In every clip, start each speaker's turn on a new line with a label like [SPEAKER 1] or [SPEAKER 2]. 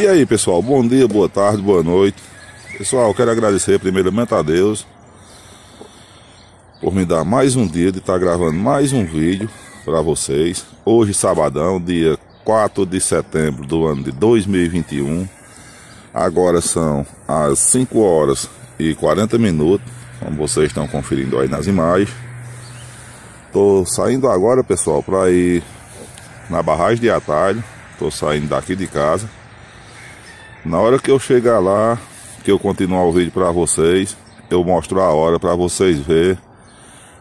[SPEAKER 1] E aí, pessoal, bom dia, boa tarde, boa noite. Pessoal, quero agradecer primeiramente a Deus por me dar mais um dia de estar tá gravando mais um vídeo para vocês. Hoje, sabadão, dia 4 de setembro do ano de 2021. Agora são as 5 horas e 40 minutos, como vocês estão conferindo aí nas imagens. Tô saindo agora, pessoal, para ir na barragem de atalho. Tô saindo daqui de casa na hora que eu chegar lá, que eu continuar o vídeo para vocês, eu mostro a hora para vocês ver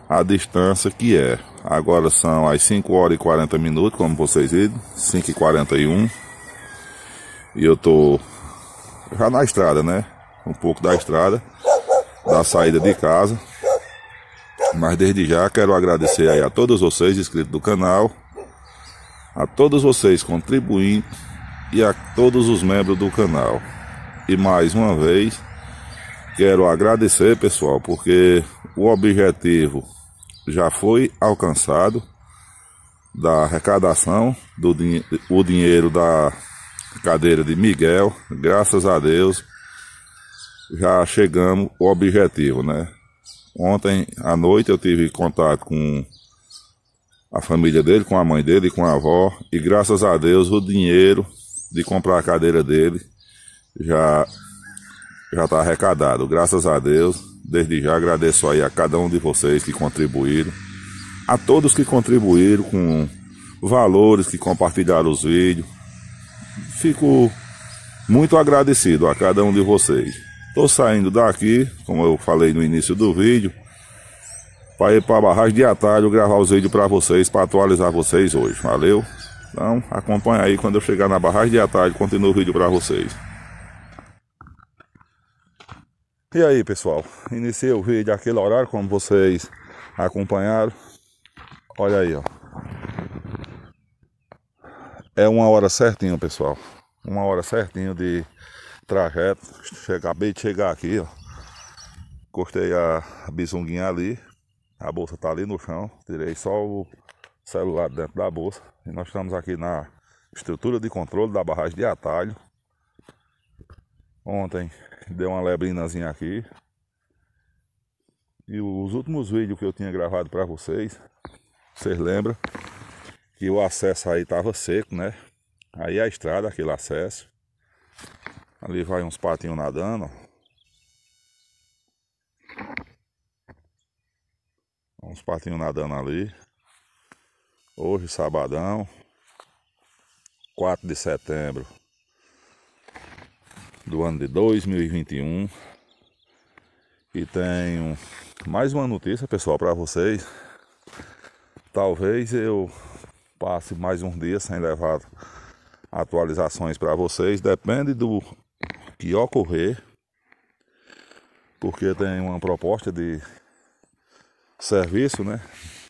[SPEAKER 1] a distância que é. Agora são as 5 horas e 40 minutos, como vocês viram, 5 e 41. E eu tô já na estrada, né? Um pouco da estrada, da saída de casa. Mas desde já quero agradecer aí a todos vocês inscritos do canal, a todos vocês contribuindo e a todos os membros do canal. E mais uma vez, quero agradecer, pessoal, porque o objetivo já foi alcançado da arrecadação do din o dinheiro da cadeira de Miguel, graças a Deus, já chegamos ao objetivo, né? Ontem à noite eu tive contato com a família dele, com a mãe dele, com a avó, e graças a Deus o dinheiro de comprar a cadeira dele já já está arrecadado. Graças a Deus, desde já agradeço aí a cada um de vocês que contribuíram, a todos que contribuíram com valores, que compartilharam os vídeos. Fico muito agradecido a cada um de vocês. Estou saindo daqui, como eu falei no início do vídeo, para ir para a barragem de atalho gravar os vídeos para vocês, para atualizar vocês hoje. Valeu! Então acompanha aí quando eu chegar na barragem de atalho, continuo o vídeo para vocês. E aí pessoal, iniciei o vídeo aquele horário como vocês acompanharam. Olha aí, ó. É uma hora certinho, pessoal. Uma hora certinho de trajeto. Acabei de chegar aqui, ó. Cortei a bisunguinha ali. A bolsa tá ali no chão. Tirei só o celular dentro da bolsa. E nós estamos aqui na estrutura de controle da barragem de atalho. Ontem deu uma lebrinazinha aqui. E os últimos vídeos que eu tinha gravado para vocês, vocês lembram que o acesso aí estava seco, né? Aí a estrada, aquele acesso. Ali vai uns patinhos nadando. Uns patinhos nadando ali. Hoje, sabadão, 4 de setembro do ano de 2021. E tenho mais uma notícia, pessoal, para vocês. Talvez eu passe mais um dia sem levar atualizações para vocês, depende do que ocorrer, porque tem uma proposta de serviço, né,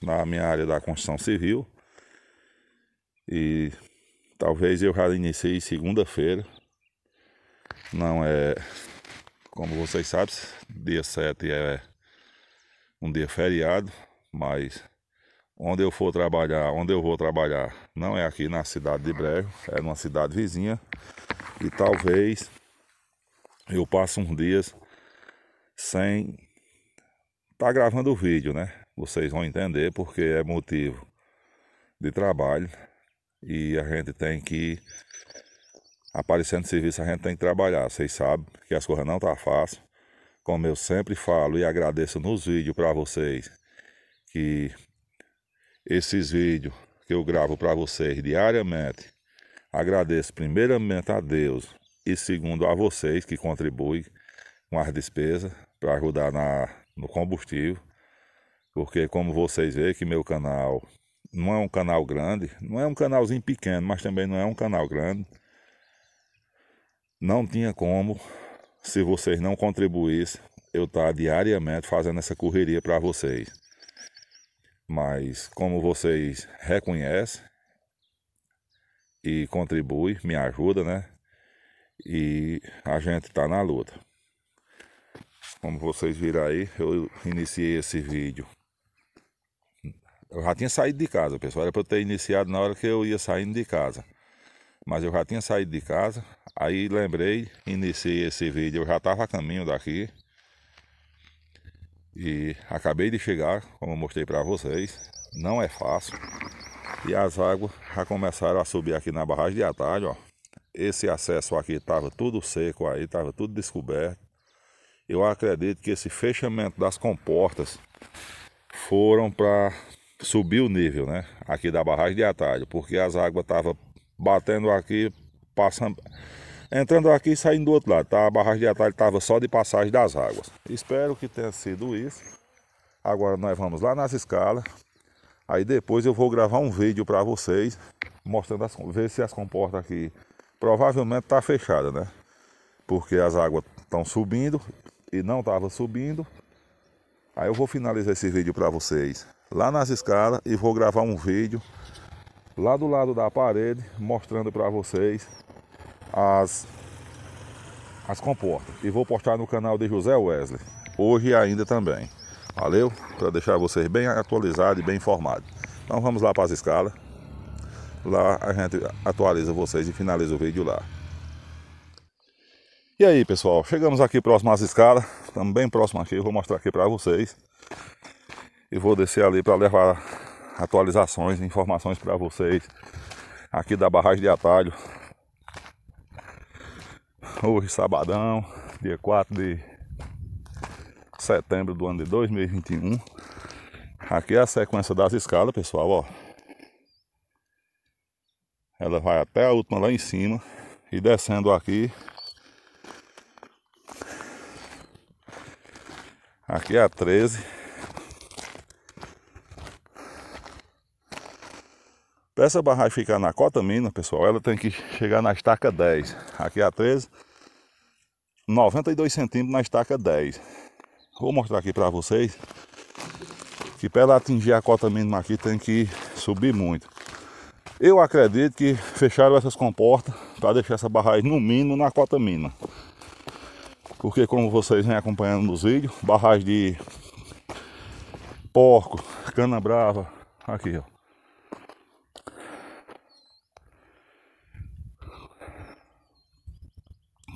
[SPEAKER 1] na minha área da construção civil e talvez eu já iniciei segunda-feira. Não é. Como vocês sabem, dia 7 é um dia feriado, mas onde eu for trabalhar, onde eu vou trabalhar, não é aqui na cidade de Brejo, é numa cidade vizinha. E talvez eu passe uns dias sem estar tá gravando o vídeo, né? Vocês vão entender porque é motivo de trabalho e a gente tem que aparecendo serviço a gente tem que trabalhar. Vocês sabem que as coisas não tá fácil. Como eu sempre falo e agradeço nos vídeos para vocês que esses vídeos que eu gravo para vocês diariamente, agradeço primeiramente a Deus e segundo a vocês que contribuem com as despesas para ajudar na, no combustível, porque como vocês veem que meu canal não é um canal grande, não é um canalzinho pequeno, mas também não é um canal grande. Não tinha como, se vocês não contribuíssem, eu estar tá diariamente fazendo essa correria para vocês. Mas como vocês reconhecem e contribuem, me ajuda, né? E a gente está na luta. Como vocês viram aí, eu iniciei esse vídeo eu já tinha saído de casa, pessoal. Era para eu ter iniciado na hora que eu ia saindo de casa. Mas eu já tinha saído de casa. Aí lembrei, iniciei esse vídeo. Eu já estava a caminho daqui. E acabei de chegar, como eu mostrei para vocês. Não é fácil. E as águas já começaram a subir aqui na barragem de atalho, ó. Esse acesso aqui estava tudo seco aí, estava tudo descoberto. Eu acredito que esse fechamento das comportas foram para subiu o nível, né? Aqui da barragem de atalho, porque as águas estavam batendo aqui, passando. Entrando aqui e saindo do outro lado, tá? A barragem de atalho estava só de passagem das águas. Espero que tenha sido isso. Agora nós vamos lá nas escalas. Aí depois eu vou gravar um vídeo para vocês, mostrando as, ver se as comportas aqui provavelmente tá fechada, né? Porque as águas estão subindo e não tava subindo. Aí eu vou finalizar esse vídeo para vocês lá nas escadas e vou gravar um vídeo lá do lado da parede mostrando para vocês as as comportas e vou postar no canal de José Wesley hoje ainda também valeu para deixar vocês bem atualizados e bem informados então vamos lá para as escalas lá a gente atualiza vocês e finaliza o vídeo lá e aí pessoal chegamos aqui próximo às escalas estamos bem próximo aqui eu vou mostrar aqui para vocês e vou descer ali para levar atualizações, informações para vocês aqui da barragem de atalho. Hoje, sabadão, dia 4 de setembro do ano de 2021. Aqui é a sequência das escadas, pessoal, ó. Ela vai até a última lá em cima e descendo aqui. Aqui é a 13. Para essa barragem ficar na cota mina, pessoal, ela tem que chegar na estaca 10. Aqui é a 13. 92 centímetros na estaca 10. Vou mostrar aqui para vocês que para ela atingir a cota mínima aqui tem que subir muito. Eu acredito que fecharam essas comportas para deixar essa barragem no mínimo na cota mínima. Porque como vocês vêm acompanhando nos vídeos, barragem de porco, cana brava, aqui ó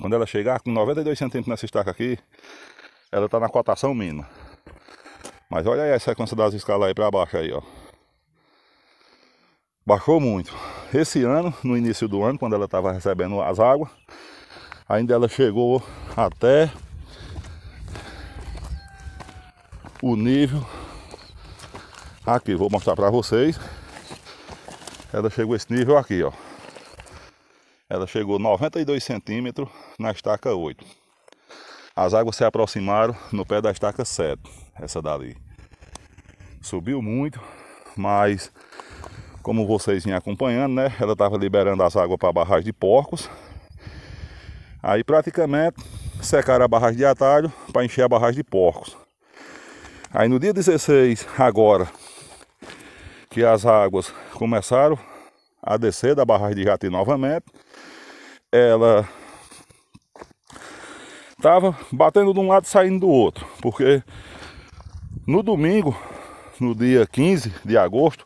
[SPEAKER 1] Quando ela chegar com 92 centímetros nessa estaca aqui, ela está na cotação mínima. Mas olha aí a sequência das escalas aí para baixo aí, ó. Baixou muito. Esse ano, no início do ano, quando ela estava recebendo as águas, ainda ela chegou até o nível aqui. Vou mostrar para vocês. Ela chegou esse nível aqui, ó. Ela chegou 92 centímetros na estaca 8. As águas se aproximaram no pé da estaca 7, essa dali. Subiu muito, mas como vocês vinham acompanhando, né? Ela estava liberando as águas para a barragem de porcos. Aí praticamente secaram a barragem de atalho para encher a barragem de porcos. Aí no dia 16, agora que as águas começaram a descer da barragem de Jati novamente, ela tava batendo de um lado e saindo do outro, porque no domingo, no dia 15 de agosto,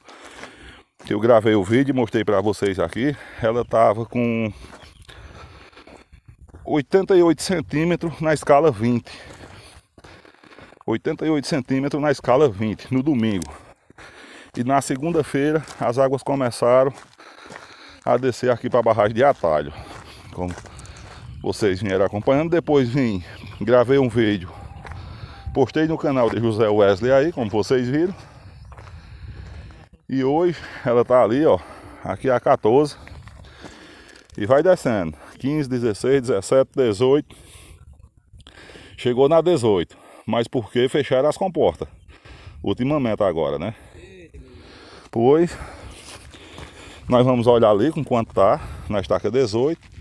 [SPEAKER 1] que eu gravei o vídeo e mostrei para vocês aqui, ela tava com 88 centímetros na escala 20. 88 centímetros na escala 20 no domingo. E na segunda-feira as águas começaram a descer aqui para a barragem de atalho como vocês vieram acompanhando. Depois vim, gravei um vídeo, postei no canal de José Wesley aí, como vocês viram. E hoje ela tá ali, ó, aqui a 14 e vai descendo, 15, 16, 17, 18. Chegou na 18, mas porque fecharam as comportas ultimamente agora, né? Pois nós vamos olhar ali com quanto tá na estaca 18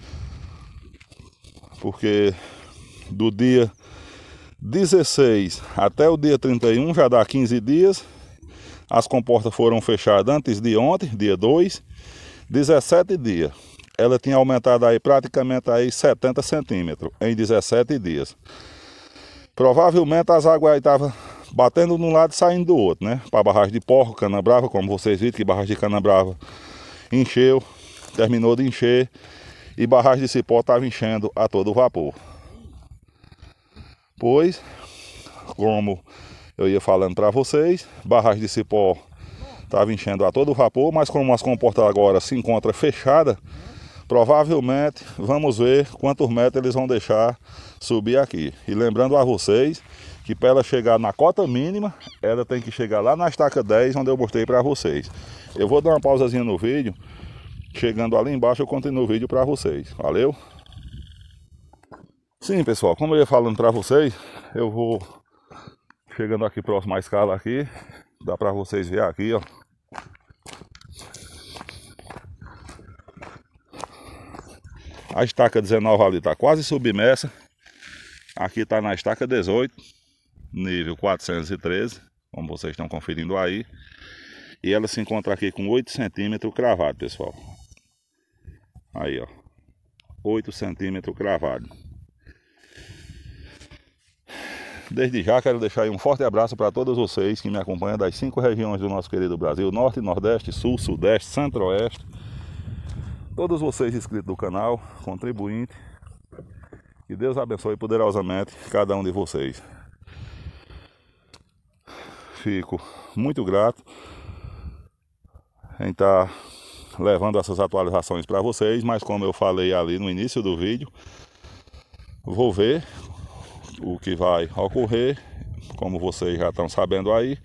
[SPEAKER 1] porque do dia 16 até o dia 31 já dá 15 dias. As comportas foram fechadas antes de ontem, dia 2, 17 dias. Ela tinha aumentado aí praticamente aí 70 centímetros em 17 dias. Provavelmente as águas estavam batendo num lado e saindo do outro, né? Para a barragem de Porco, Canabrava, como vocês viram que barragem de Canabrava encheu, terminou de encher e barragem de cipó estava enchendo a todo vapor. Pois, como eu ia falando para vocês, barragem de cipó estava enchendo a todo vapor, mas como as comportas agora se encontra fechada, provavelmente vamos ver quantos metros eles vão deixar subir aqui. E lembrando a vocês que para ela chegar na cota mínima, ela tem que chegar lá na estaca 10, onde eu mostrei para vocês. Eu vou dar uma pausazinha no vídeo Chegando ali embaixo eu continuo o vídeo para vocês. Valeu? Sim, pessoal, como eu ia falando para vocês, eu vou chegando aqui próximo à escala aqui. Dá para vocês ver aqui, ó. A estaca 19 ali está quase submersa. Aqui está na estaca 18, nível 413, como vocês estão conferindo aí. E ela se encontra aqui com 8 centímetros cravado, pessoal. Aí, ó. 8 centímetros cravado. Desde já quero deixar um forte abraço para todos vocês que me acompanham das cinco regiões do nosso querido Brasil, Norte, Nordeste, Sul, Sudeste, Centro-Oeste. Todos vocês inscritos do canal, contribuinte. Que Deus abençoe poderosamente cada um de vocês. Fico muito grato em estar tá levando essas atualizações para vocês, mas como eu falei ali no início do vídeo, vou ver o que vai ocorrer, como vocês já estão sabendo aí.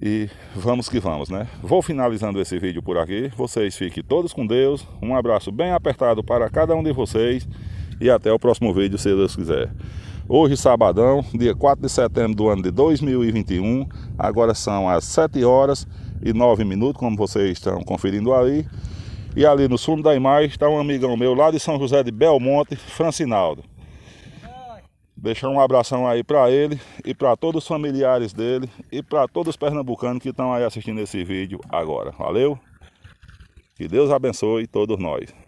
[SPEAKER 1] E vamos que vamos, né? Vou finalizando esse vídeo por aqui. Vocês fiquem todos com Deus. Um abraço bem apertado para cada um de vocês. E até o próximo vídeo, se Deus quiser. Hoje, sabadão, dia 4 de setembro do ano de 2021. Agora são as 7 horas e 9 minutos, como vocês estão conferindo aí. E ali no fundo da imagem está um amigão meu lá de São José de Belmonte, Francinaldo. Deixar um abração aí para ele e para todos os familiares dele e para todos os pernambucanos que estão aí assistindo esse vídeo agora. Valeu? Que Deus abençoe todos nós.